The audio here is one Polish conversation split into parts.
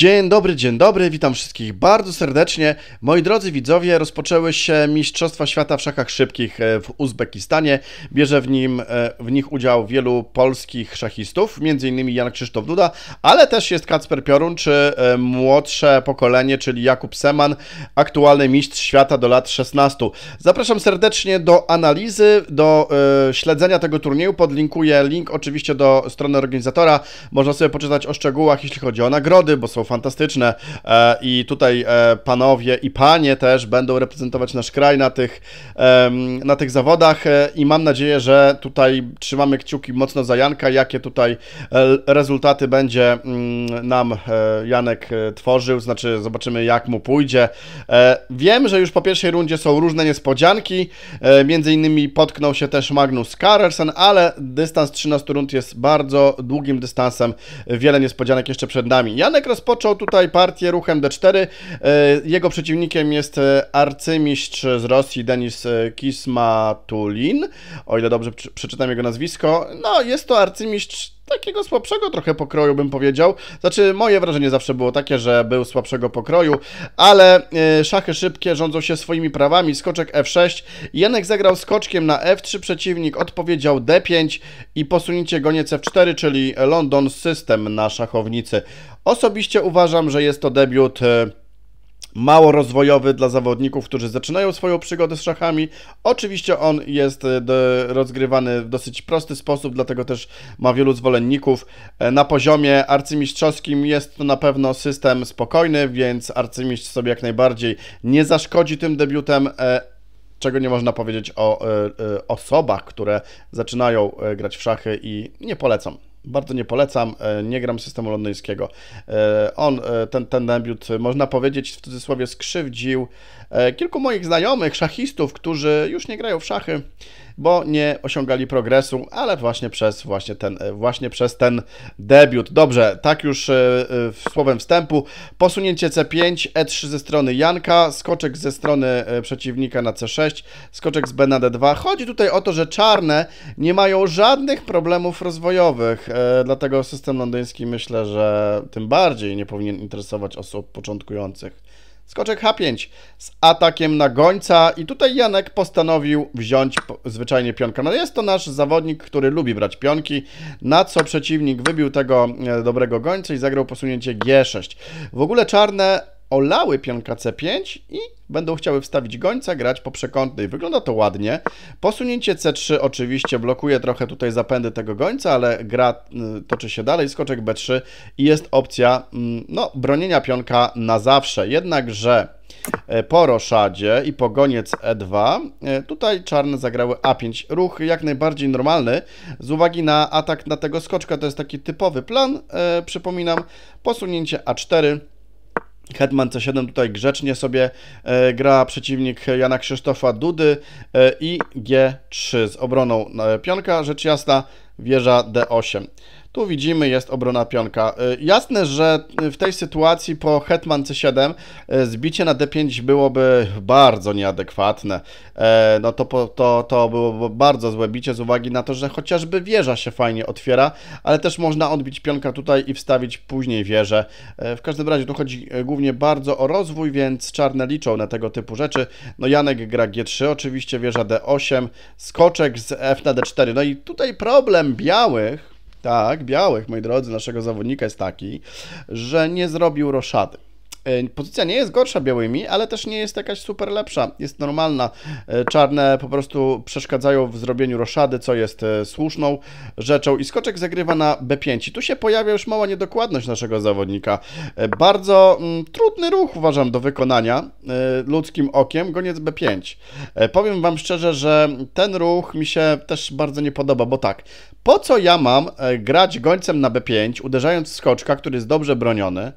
Dzień dobry, dzień dobry, witam wszystkich bardzo serdecznie. Moi drodzy widzowie, rozpoczęły się Mistrzostwa Świata w Szachach Szybkich e, w Uzbekistanie. Bierze w, nim, e, w nich udział wielu polskich szachistów, m.in. Jan Krzysztof Duda, ale też jest Kacper Piorun, czy e, młodsze pokolenie, czyli Jakub Seman, aktualny mistrz świata do lat 16. Zapraszam serdecznie do analizy, do śledzenia tego turnieju. Podlinkuję link oczywiście do strony organizatora. Można sobie poczytać o szczegółach, jeśli chodzi o nagrody, bo są fantastyczne e, i tutaj e, panowie i panie też będą reprezentować nasz kraj na tych, na tych zawodach e, i mam nadzieję, że tutaj trzymamy kciuki mocno za Janka, jakie tutaj rezultaty będzie mm, nam Janek tworzył, znaczy zobaczymy jak mu pójdzie. Wiem, że już po pierwszej rundzie są różne niespodzianki, między innymi potknął się też Magnus Carlsen, ale dystans 13 rund jest bardzo długim dystansem, wiele niespodzianek jeszcze przed nami. Janek rozpoczął rozpoczął tutaj partię ruchem D4. E, jego przeciwnikiem jest e, arcymistrz z Rosji Denis e, Kismatulin, o ile dobrze przeczytam jego nazwisko. No, jest to arcymistrz takiego słabszego trochę pokroju, bym powiedział. Znaczy, moje wrażenie zawsze było takie, że był słabszego pokroju, ale e, szachy szybkie rządzą się swoimi prawami. Skoczek F6. Janek zagrał skoczkiem na F3, przeciwnik odpowiedział D5 i posunięcie goniec F4, czyli London System na szachownicy. Osobiście uważam, że jest to debiut... E, mało rozwojowy dla zawodników, którzy zaczynają swoją przygodę z szachami. Oczywiście on jest e, rozgrywany w dosyć prosty sposób, dlatego też ma wielu zwolenników. E, na poziomie arcymistrzowskim jest to na pewno system spokojny, więc arcymistrz sobie jak najbardziej nie zaszkodzi tym debiutem e, czego nie można powiedzieć o y, y, osobach, które zaczynają grać w szachy i nie polecam bardzo nie polecam, e, nie gram systemu londyńskiego. E, on, e, ten, ten debiut, można powiedzieć w cudzysłowie, skrzywdził E, kilku moich znajomych, szachistów, którzy już nie grają w szachy, bo nie osiągali progresu, ale właśnie przez, właśnie ten, e, właśnie przez ten debiut. Dobrze, tak już e, słowem wstępu. Posunięcie C5, E3 ze strony Janka, skoczek ze strony przeciwnika na C6, skoczek z B na D2. Chodzi tutaj o to, że czarne nie mają żadnych problemów rozwojowych, dlatego system londyński myślę, że tym bardziej nie powinien interesować osób początkujących. Skoczek H5 z atakiem na gońca i tutaj Janek postanowił wziąć zwyczajnie pionka. No jest to nasz zawodnik, który lubi brać pionki, na co przeciwnik wybił tego e, dobrego gońca i zagrał posunięcie G6. W ogóle czarne olały pionka c5 i będą chciały wstawić gońca, grać po przekątnej. Wygląda to ładnie. Posunięcie c3 oczywiście blokuje trochę tutaj zapędy tego gońca, ale gra y, toczy się dalej. Skoczek b3 i jest opcja mm, no, bronienia pionka na zawsze. Jednakże e, po roszadzie i po goniec E2. E, tutaj czarne zagrały A5. Ruch jak najbardziej normalny z uwagi na atak na tego skoczka. To jest taki typowy plan. E, przypominam, posunięcie A4 Hetman C7 tutaj grzecznie sobie e, gra przeciwnik Jana Krzysztofa Dudy e, i G3 z obroną e, pionka, rzecz jasna, wieża D8. Tu widzimy, jest obrona pionka. Y, jasne, że w tej sytuacji po Hetman C7 y, zbicie na D5 byłoby bardzo nieadekwatne. Y, no to, to, to byłoby bardzo złe bicie z uwagi na to, że chociażby wieża się fajnie otwiera, ale też można odbić pionka tutaj i wstawić później wieżę. W każdym razie tu chodzi głównie bardzo o rozwój, więc czarne liczą na tego typu rzeczy. No Janek gra G3 oczywiście, wieża D8, skoczek z F na D4. No i tutaj problem białych tak, Białek, moi drodzy, naszego zawodnika jest taki, że nie zrobił roszady. E, pozycja nie jest gorsza białymi, ale też nie jest jakaś super lepsza. Jest normalna. E, czarne po prostu przeszkadzają w zrobieniu roszady, co jest e, słuszną rzeczą. I skoczek zagrywa na B5. I tu się pojawia już mała niedokładność naszego zawodnika. Bardzo mm, trudny ruch uważam do wykonania ludzkim okiem. Goniec B5. Powiem Wam szczerze, że ten ruch mi się też bardzo nie podoba, bo tak. Po co ja mam grać gońcem na B5, uderzając w skoczka, który jest dobrze broniony,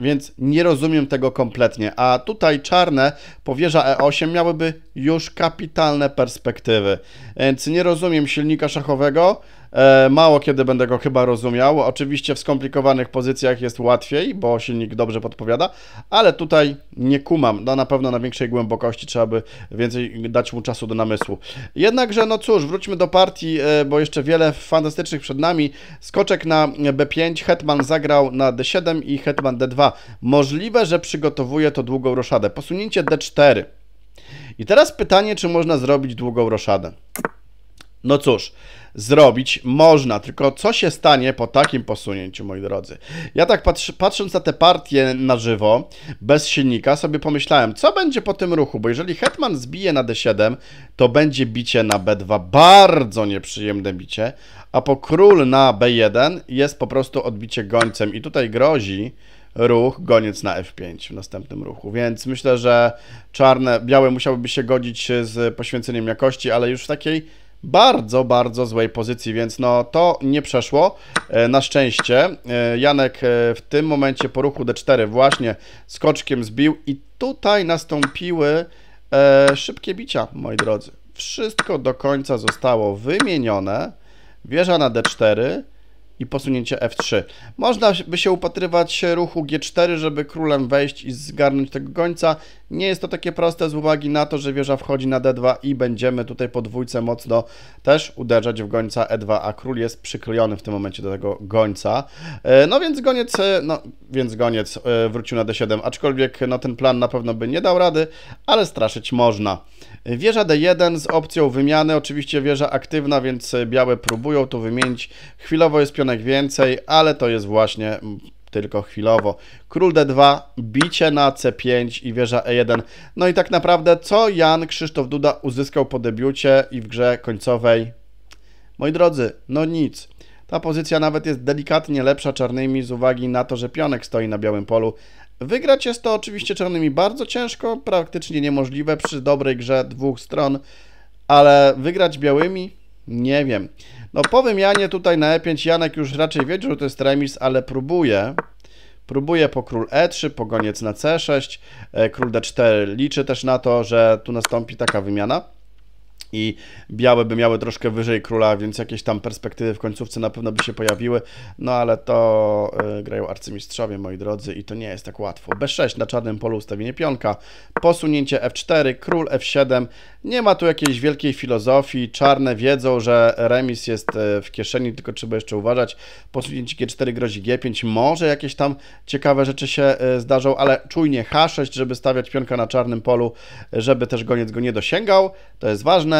więc nie nie rozumiem tego kompletnie. A tutaj czarne powierza E8 miałyby już kapitalne perspektywy. Więc nie rozumiem silnika szachowego, E, mało kiedy będę go chyba rozumiał. Oczywiście w skomplikowanych pozycjach jest łatwiej, bo silnik dobrze podpowiada, ale tutaj nie kumam. No, na pewno na większej głębokości trzeba by więcej dać mu czasu do namysłu. Jednakże, no cóż, wróćmy do partii, e, bo jeszcze wiele fantastycznych przed nami. Skoczek na B5, Hetman zagrał na D7 i Hetman D2. Możliwe, że przygotowuje to długą roszadę. Posunięcie D4. I teraz pytanie, czy można zrobić długą roszadę. No cóż, zrobić można, tylko co się stanie po takim posunięciu, moi drodzy? Ja tak patrząc na te partie na żywo, bez silnika, sobie pomyślałem, co będzie po tym ruchu, bo jeżeli hetman zbije na d7, to będzie bicie na b2, bardzo nieprzyjemne bicie, a po król na b1 jest po prostu odbicie gońcem i tutaj grozi ruch, goniec na F5 w następnym ruchu. Więc myślę, że czarne, białe musiałyby się godzić z poświęceniem jakości, ale już w takiej bardzo, bardzo złej pozycji, więc no to nie przeszło. E, na szczęście e, Janek e, w tym momencie po ruchu D4 właśnie skoczkiem zbił i tutaj nastąpiły szybkie bicia, moi drodzy. Wszystko do końca zostało wymienione. Wieża na D4 i posunięcie F3. Można by się upatrywać ruchu G4, żeby królem wejść i zgarnąć tego gońca. Nie jest to takie proste z uwagi na to, że wieża wchodzi na d2 i będziemy tutaj po dwójce mocno też uderzać w gońca e2, a król jest przyklejony w tym momencie do tego gońca. E, no więc goniec, e, no więc goniec e, wrócił na d7, aczkolwiek no ten plan na pewno by nie dał rady, ale straszyć można. Wieża d1 z opcją wymiany, oczywiście wieża aktywna, więc białe próbują tu wymienić. Chwilowo jest pionek więcej, ale to jest właśnie tylko chwilowo. Król d2, bicie na c5 i wieża e1. No i tak naprawdę, co Jan Krzysztof Duda uzyskał po debiucie i w grze końcowej? Moi drodzy, no nic. Ta pozycja nawet jest delikatnie lepsza czarnymi z uwagi na to, że pionek stoi na białym polu. Wygrać jest to oczywiście czarnymi bardzo ciężko, praktycznie niemożliwe przy dobrej grze dwóch stron, ale wygrać białymi? Nie wiem. No po wymianie tutaj na E5 Janek już raczej wiedział, że to jest remis, ale próbuje. Próbuje po król E3, po na C6, e, król D4. Liczy też na to, że tu nastąpi taka wymiana i białe by miały troszkę wyżej króla, więc jakieś tam perspektywy w końcówce na pewno by się pojawiły, no ale to y, grają arcymistrzowie, moi drodzy, i to nie jest tak łatwo. B6 na czarnym polu ustawienie pionka, posunięcie F4, król F7, nie ma tu jakiejś wielkiej filozofii, czarne wiedzą, że remis jest y, w kieszeni, tylko trzeba jeszcze uważać, posunięcie G4 grozi G5, może jakieś tam ciekawe rzeczy się y, zdarzą, ale czujnie H6, żeby stawiać pionka na czarnym polu, żeby też goniec go nie dosięgał, to jest ważne,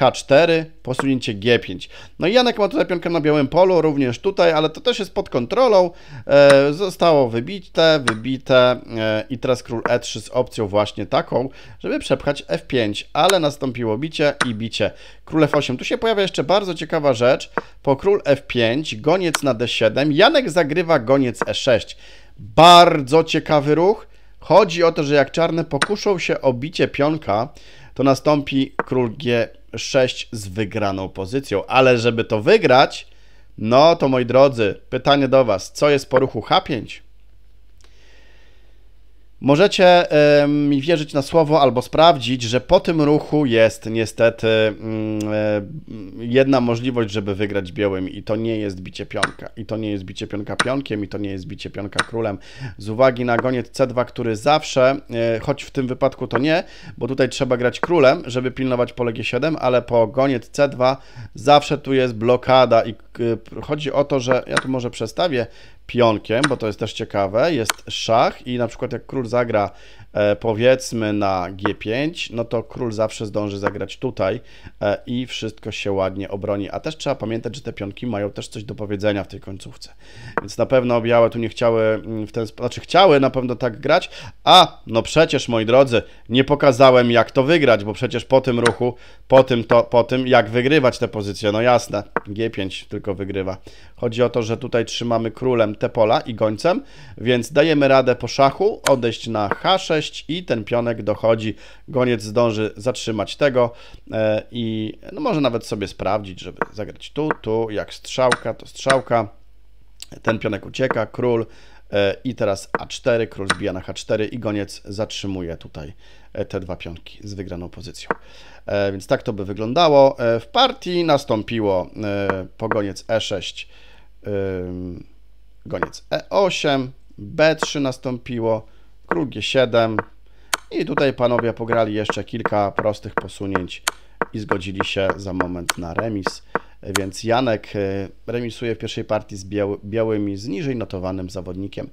H4, posunięcie G5. No i Janek ma tutaj pionkę na białym polu, również tutaj, ale to też jest pod kontrolą. E, zostało wybite, wybite e, i teraz król E3 z opcją właśnie taką, żeby przepchać F5, ale nastąpiło bicie i bicie. Król F8. Tu się pojawia jeszcze bardzo ciekawa rzecz. Po król F5, goniec na D7, Janek zagrywa goniec E6. Bardzo ciekawy ruch. Chodzi o to, że jak czarne pokuszą się o bicie pionka, to nastąpi król G6 z wygraną pozycją. Ale żeby to wygrać, no to moi drodzy, pytanie do Was, co jest po ruchu H5? Możecie mi wierzyć na słowo albo sprawdzić, że po tym ruchu jest niestety mm, e, jedna możliwość, żeby wygrać białym i to nie jest bicie pionka. I to nie jest bicie pionka pionkiem i to nie jest bicie pionka królem. Z uwagi na goniec C2, który zawsze, e, choć w tym wypadku to nie, bo tutaj trzeba grać królem, żeby pilnować pole G7, ale po goniec C2 zawsze tu jest blokada i e, chodzi o to, że ja tu może przestawię pionkiem, bo to jest też ciekawe, jest szach i na przykład jak król zagra E, powiedzmy na G5, no to król zawsze zdąży zagrać tutaj e, i wszystko się ładnie obroni. A też trzeba pamiętać, że te pionki mają też coś do powiedzenia w tej końcówce. Więc na pewno białe tu nie chciały mm, w ten sposób, znaczy chciały na pewno tak grać, a no przecież moi drodzy, nie pokazałem jak to wygrać, bo przecież po tym ruchu, po tym, to, po tym jak wygrywać te pozycje, no jasne, G5 tylko wygrywa. Chodzi o to, że tutaj trzymamy królem te pola i gońcem, więc dajemy radę po szachu odejść na H6, 6 i ten pionek dochodzi. Goniec zdąży zatrzymać tego e, i no może nawet sobie sprawdzić, żeby zagrać tu, tu, jak strzałka, to strzałka. Ten pionek ucieka, król e, i teraz A4, król zbija na H4 i goniec zatrzymuje tutaj e, te dwa pionki z wygraną pozycją. Więc tak to by wyglądało. W partii nastąpiło pogoniec E6, goniec E8, B3 nastąpiło, król G7 i tutaj panowie pograli jeszcze kilka prostych posunięć i zgodzili się za moment na remis. Więc Janek e, remisuje w pierwszej partii z białymi, z niżej notowanym zawodnikiem.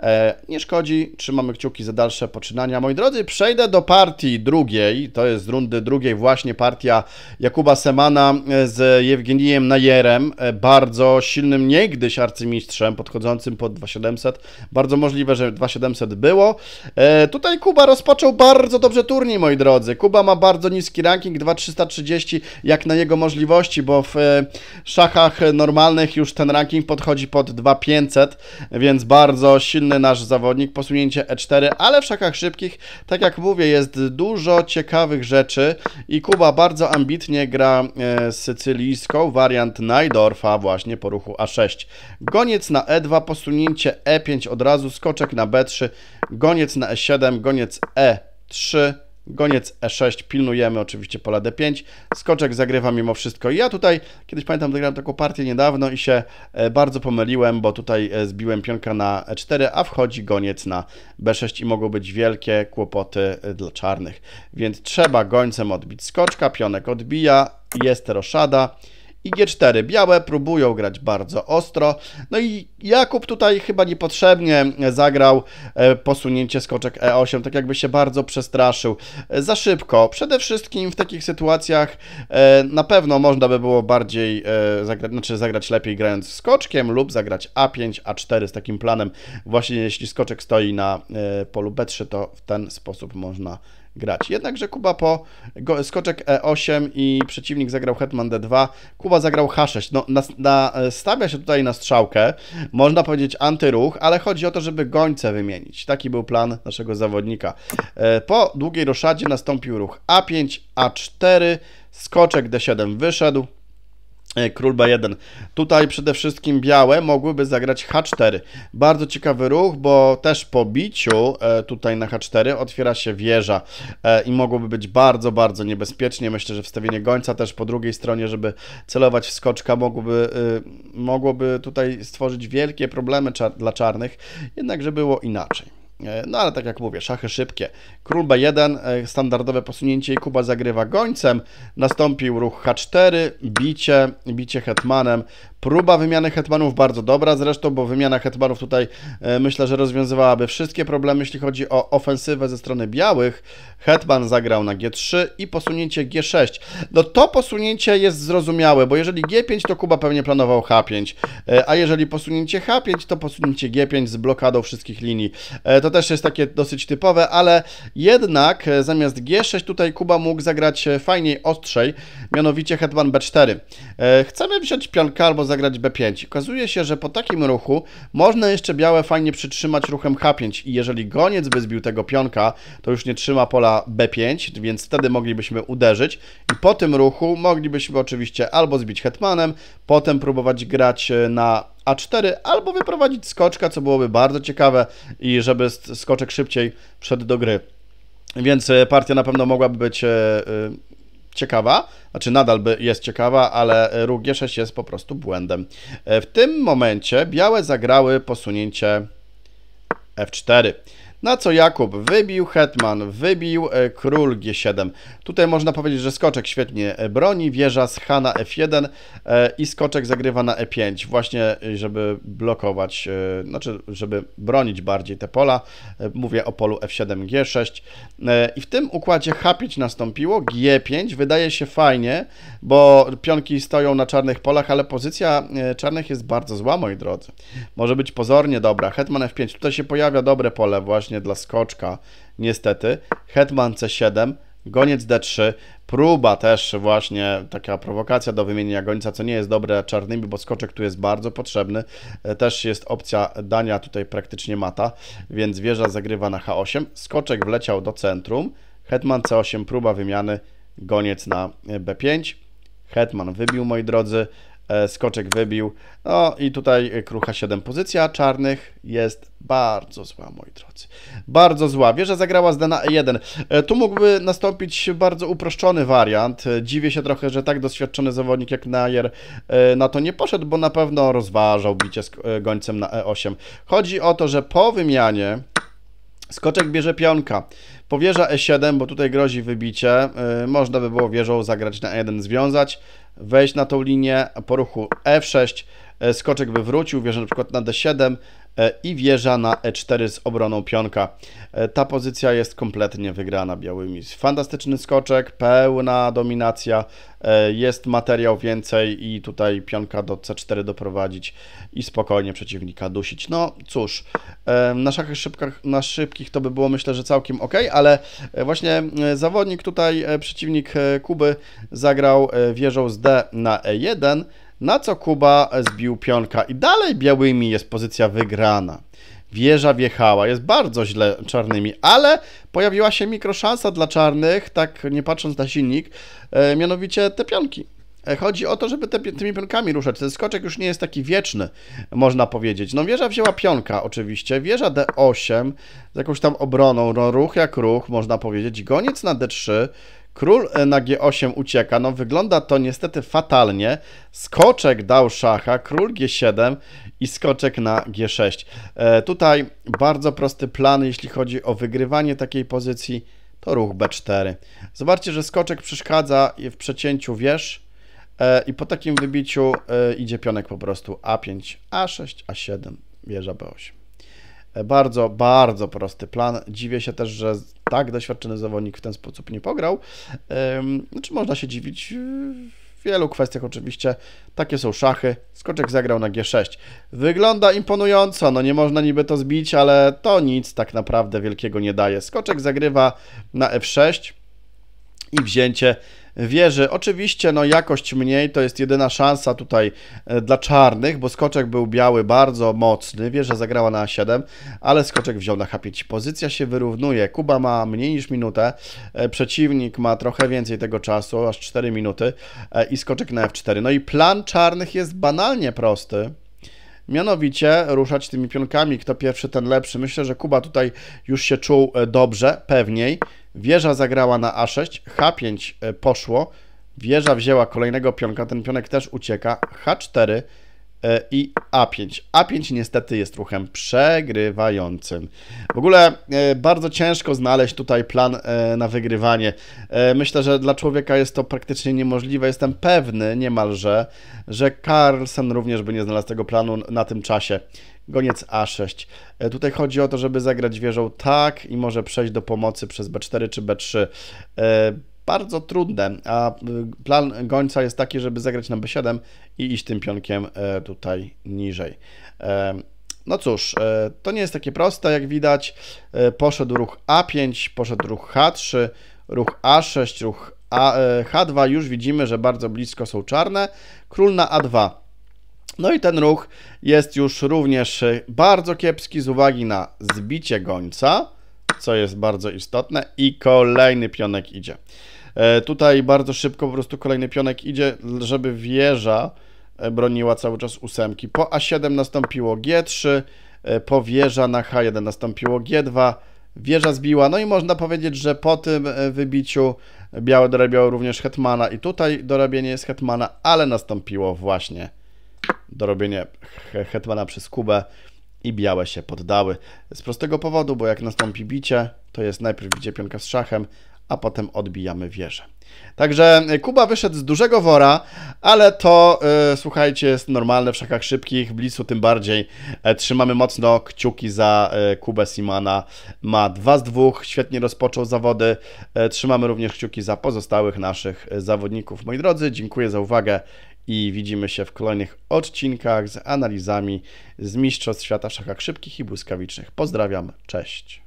E, nie szkodzi, trzymamy kciuki za dalsze poczynania. Moi drodzy, przejdę do partii drugiej. To jest z rundy drugiej właśnie partia Jakuba Semana e, z Jewgenijem Najerem, e, bardzo silnym niegdyś arcymistrzem, podchodzącym pod 2700. Bardzo możliwe, że 2700 było. Tutaj Kuba rozpoczął bardzo dobrze turniej, moi drodzy. Kuba ma bardzo niski ranking, 2330 jak na jego możliwości, bo w szachach normalnych już ten ranking podchodzi pod 2500, więc bardzo silny silny nasz zawodnik, posunięcie E4, ale w szakach szybkich, tak jak mówię, jest dużo ciekawych rzeczy i Kuba bardzo ambitnie gra e, sycylijską, wariant Najdorfa właśnie po ruchu A6. Goniec na E2, posunięcie E5 od razu, skoczek na B3, goniec na E7, goniec E3, Goniec E6, pilnujemy oczywiście pola D5. Skoczek zagrywa mimo wszystko. I ja tutaj kiedyś pamiętam, zagrałem taką partię niedawno i się e, bardzo pomyliłem, bo tutaj e, zbiłem pionka na E4, a wchodzi goniec na B6 i mogą być wielkie kłopoty e, dla czarnych. Więc trzeba gońcem odbić skoczka, pionek odbija, jest roszada i G4. Białe próbują grać bardzo ostro. No i Jakub tutaj chyba niepotrzebnie zagrał e, posunięcie skoczek E8, tak jakby się bardzo przestraszył. E, za szybko. Przede wszystkim w takich sytuacjach e, na pewno można by było bardziej zagrać, znaczy zagrać lepiej grając skoczkiem lub zagrać A5, A4 z takim planem. Właśnie jeśli skoczek stoi na polu B3, to w ten sposób można grać. Jednakże Kuba po skoczek E8 i przeciwnik zagrał hetman D2, Kuba zagrał H6. No, na, na, stawia się tutaj na strzałkę, można powiedzieć antyruch, ale chodzi o to, żeby gońce wymienić. Taki był plan naszego zawodnika. E, po długiej roszadzie nastąpił ruch A5, A4, skoczek D7 wyszedł, E, Król B1. Tutaj przede wszystkim białe mogłyby zagrać H4. Bardzo ciekawy ruch, bo też po biciu e, tutaj na H4 otwiera się wieża e, i mogłoby być bardzo, bardzo niebezpiecznie. Myślę, że wstawienie gońca też po drugiej stronie, żeby celować w skoczka, mogłoby, mogłoby tutaj stworzyć wielkie problemy dla czarnych. Jednakże było inaczej. E, no ale tak jak mówię, szachy szybkie. Król B1, e, standardowe posunięcie i Kuba zagrywa gońcem. Nastąpił ruch H4, bicie, bicie hetmanem. Próba wymiany hetmanów bardzo dobra zresztą, bo wymiana hetmanów tutaj e, myślę, że rozwiązywałaby wszystkie problemy, jeśli chodzi o ofensywę ze strony białych. Hetman zagrał na G3 i posunięcie G6. No to posunięcie jest zrozumiałe, bo jeżeli G5, to Kuba pewnie planował H5, e, a jeżeli posunięcie H5, to posunięcie G5 z blokadą wszystkich linii. E, to też jest takie dosyć typowe, ale jednak zamiast G6 tutaj Kuba mógł zagrać fajniej, ostrzej, mianowicie hetman B4. Chcemy wziąć pionka albo zagrać zagrać B5. Okazuje się, że po takim ruchu można jeszcze białe fajnie przytrzymać ruchem H5 i jeżeli goniec by zbił tego pionka, to już nie trzyma pola B5, więc wtedy moglibyśmy uderzyć i po tym ruchu moglibyśmy oczywiście albo zbić hetmanem, potem próbować grać e, na a4 albo wyprowadzić skoczka, co byłoby bardzo ciekawe i żeby skoczek szybciej wszedł do gry. Więc e, partia na pewno mogłaby być e, ciekawa, znaczy nadal jest ciekawa, ale róg G6 jest po prostu błędem. E, w tym momencie białe zagrały posunięcie F4. Na co Jakub wybił, hetman wybił, e, król G7. Tutaj można powiedzieć, że skoczek świetnie e, broni, wieża z Hana F1 e, i skoczek zagrywa na E5, właśnie żeby blokować, znaczy żeby bronić bardziej te pola. Mówię o polu F7, G6. I w tym układzie H5 nastąpiło, G5 wydaje się fajnie, bo pionki stoją na czarnych polach, ale pozycja czarnych jest bardzo zła, moi drodzy. Może być pozornie dobra. Hetman F5, tutaj się pojawia dobre pole właśnie właśnie dla skoczka, niestety. Hetman C7, goniec D3, próba też właśnie, taka prowokacja do wymienienia gońca, co nie jest dobre czarnymi, bo skoczek tu jest bardzo potrzebny. E, też jest opcja dania tutaj praktycznie mata, więc wieża zagrywa na H8. Skoczek wleciał do centrum, hetman C8, próba wymiany, goniec na e, B5. Hetman wybił, moi drodzy, E, skoczek wybił. No i tutaj krucha 7 pozycja czarnych jest bardzo zła, moi drodzy. Bardzo zła. Wieża zagrała z dana E1. E, tu mógłby nastąpić bardzo uproszczony wariant. E, dziwię się trochę, że tak doświadczony zawodnik jak Najer na to nie poszedł, bo na pewno rozważał bicie z gońcem na E8. Chodzi o to, że po wymianie Skoczek bierze pionka. Powierza e7, bo tutaj grozi wybicie. Y, można by było wieżą zagrać na e1, związać, wejść na tą linię. Po ruchu f6 e y, skoczek by wrócił, wieża na przykład na d7. E, i wieża na e4 z obroną pionka. E, ta pozycja jest kompletnie wygrana białymi. Fantastyczny skoczek, pełna dominacja, e, jest materiał więcej i tutaj pionka do c4 doprowadzić i spokojnie przeciwnika dusić. No cóż, na szachach szybkach, na szybkich to by było myślę, że całkiem ok, ale właśnie zawodnik tutaj, przeciwnik Kuby zagrał wieżą z d na e1, na co Kuba zbił pionka i dalej białymi jest pozycja wygrana. Wieża wjechała, jest bardzo źle czarnymi, ale pojawiła się mikroszansa dla czarnych, tak nie patrząc na silnik, e, mianowicie te pionki. E, chodzi o to, żeby te, tymi pionkami ruszać. Ten skoczek już nie jest taki wieczny, można powiedzieć. No wieża wzięła pionka oczywiście, wieża D8 z jakąś tam obroną, no, ruch jak ruch, można powiedzieć. Goniec na D3, Król e, na G8 ucieka, no wygląda to niestety fatalnie. Skoczek dał szacha, król G7 i skoczek na G6. E, tutaj bardzo prosty plan, jeśli chodzi o wygrywanie takiej pozycji, to ruch B4. Zobaczcie, że skoczek przeszkadza w przecięciu wież e, i po takim wybiciu e, idzie pionek po prostu A5, A6, A7, wieża B8. Bardzo, bardzo prosty plan. Dziwię się też, że tak doświadczony zawodnik w ten sposób nie pograł. Znaczy, można się dziwić w wielu kwestiach oczywiście. Takie są szachy. Skoczek zagrał na G6. Wygląda imponująco, no nie można niby to zbić, ale to nic tak naprawdę wielkiego nie daje. Skoczek zagrywa na F6 i wzięcie wieży. Oczywiście no jakość mniej, to jest jedyna szansa tutaj e, dla czarnych, bo skoczek był biały bardzo mocny, wieża zagrała na A7, ale skoczek wziął na H5. Pozycja się wyrównuje, Kuba ma mniej niż minutę, e, przeciwnik ma trochę więcej tego czasu, aż 4 minuty e, i skoczek na F4. No i plan czarnych jest banalnie prosty. Mianowicie ruszać tymi pionkami, kto pierwszy, ten lepszy. Myślę, że Kuba tutaj już się czuł dobrze, pewniej. Wieża zagrała na A6, H5 e, poszło, wieża wzięła kolejnego pionka, ten pionek też ucieka, H4 e, i A5. A5 niestety jest ruchem przegrywającym. W ogóle e, bardzo ciężko znaleźć tutaj plan na wygrywanie. Myślę, że dla człowieka jest to praktycznie niemożliwe. Jestem pewny niemalże, że Carlsen również by nie znalazł tego planu na tym czasie goniec A6. E, tutaj chodzi o to, żeby zagrać wieżą tak i może przejść do pomocy przez B4 czy B3 e, bardzo trudne, a y, plan gońca jest taki, żeby zagrać na b7 i iść tym pionkiem e, tutaj niżej. No cóż, to nie jest takie proste, jak widać. Poszedł ruch a5, poszedł ruch h3, ruch a6, ruch a, h2. Już widzimy, że bardzo blisko są czarne. Król na a2. No i ten ruch jest już również bardzo kiepski z uwagi na zbicie gońca, co jest bardzo istotne i kolejny pionek idzie. E, tutaj bardzo szybko po prostu kolejny pionek idzie, żeby wieża e, broniła cały czas ósemki. Po A7 nastąpiło G3, e, po wieża na H1 nastąpiło G2, wieża zbiła, no i można powiedzieć, że po tym wybiciu białe dorabiało również Hetmana i tutaj dorabienie jest Hetmana, ale nastąpiło właśnie dorobienie hetmana przez Kubę i białe się poddały. Z prostego powodu, bo jak nastąpi bicie, to jest najpierw bicie pionka z szachem, a potem odbijamy wieżę. Także e, Kuba wyszedł z dużego wora, ale to, yy, słuchajcie, jest normalne w szachach szybkich, w blisu tym bardziej. E, trzymamy mocno kciuki za e, Kubę Simana. Ma 2 z 2, świetnie rozpoczął zawody. E, trzymamy również kciuki za pozostałych naszych e, zawodników. Moi drodzy, dziękuję za uwagę i widzimy się w kolejnych odcinkach z analizami z Mistrzostw Świata w Szachach Szybkich i Błyskawicznych. Pozdrawiam, cześć!